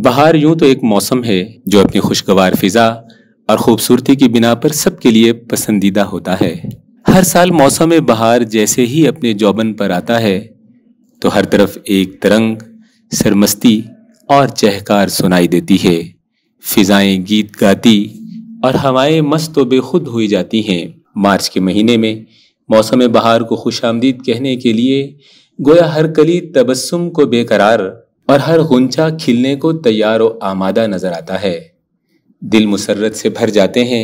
बाहर यूं तो एक मौसम है जो अपनी खुशगवार फिज़ा और खूबसूरती की बिना पर सबके लिए पसंदीदा होता है हर साल मौसम बहार जैसे ही अपने जौबन पर आता है तो हर तरफ एक तरंग सरमस्ती और चहकार सुनाई देती है फिज़ाएं गीत गाती और हवाएं मस्त तो बेखुद हुई जाती हैं मार्च के महीने में मौसम बहार को खुश आमदीद कहने के लिए गोया हर कली तबस्सुम को बेकरार और हर गुंचा खिलने को तैयार व आमादा नजर आता है दिल मुसरत से भर जाते हैं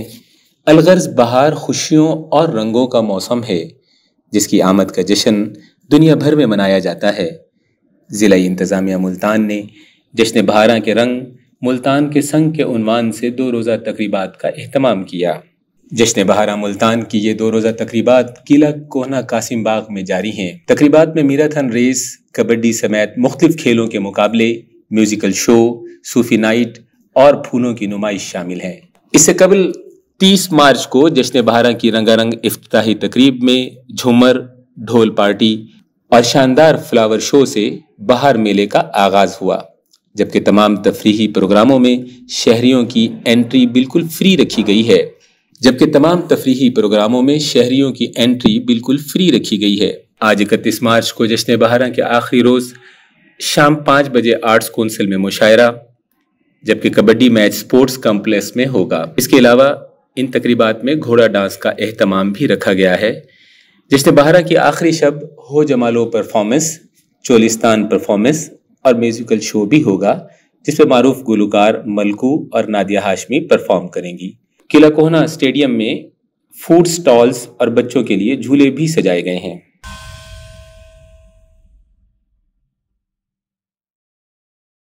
अलगर्ज बहार खुशियों और रंगों का मौसम है जिसकी आमद का जश्न दुनिया भर में मनाया जाता है ज़िला इंतज़ामिया मुल्तान ने जश्न बहारा के रंग मुल्तान के संग के उनवान से दो रोज़ा तकरीबा का अहतमाम किया जश्न बहारा मुल्तान की ये दो रोज़ा तकरीबा किला कोहना कासिम बाग में जारी हैं तकरीबात में मीराथन रेस कबड्डी समेत मुख्तफ खेलों के मुकाबले म्यूज़िकल शो सूफी नाइट और फूलों की नुमाइश शामिल हैं इससे कबल 30 मार्च को जश्न बहारा की रंगारंग अफ्ताही तकरीब में झूमर ढोल पार्टी और शानदार फ्लावर शो से बाहर मेले का आगाज़ हुआ जबकि तमाम तफरी प्रोग्रामों में शहरीों की एंट्री बिल्कुल फ्री रखी गई है जबकि तमाम तफरीही प्रोग्रामों में शहरीों की एंट्री बिल्कुल फ्री रखी गई है आज इकतीस मार्च को जश्न बहारा के आखिरी रोज़ शाम पाँच बजे आर्ट्स कौंसिल में मुशायरा जबकि कबड्डी मैच स्पोर्ट्स कॉम्प्लेक्स में होगा इसके अलावा इन तकरीबात में घोड़ा डांस का अहतमाम भी रखा गया है जश्न बहारा की आखिरी शब हो जमालो परफॉर्मेंस चोलिस्तान परफॉर्मेंस और म्यूज़िकल शो भी होगा जिसमें मरूफ गुलकार मलकू और नादिया हाशमी परफॉर्म करेंगी किला कोहना स्टेडियम में फूड स्टॉल्स और बच्चों के लिए झूले भी सजाए गए हैं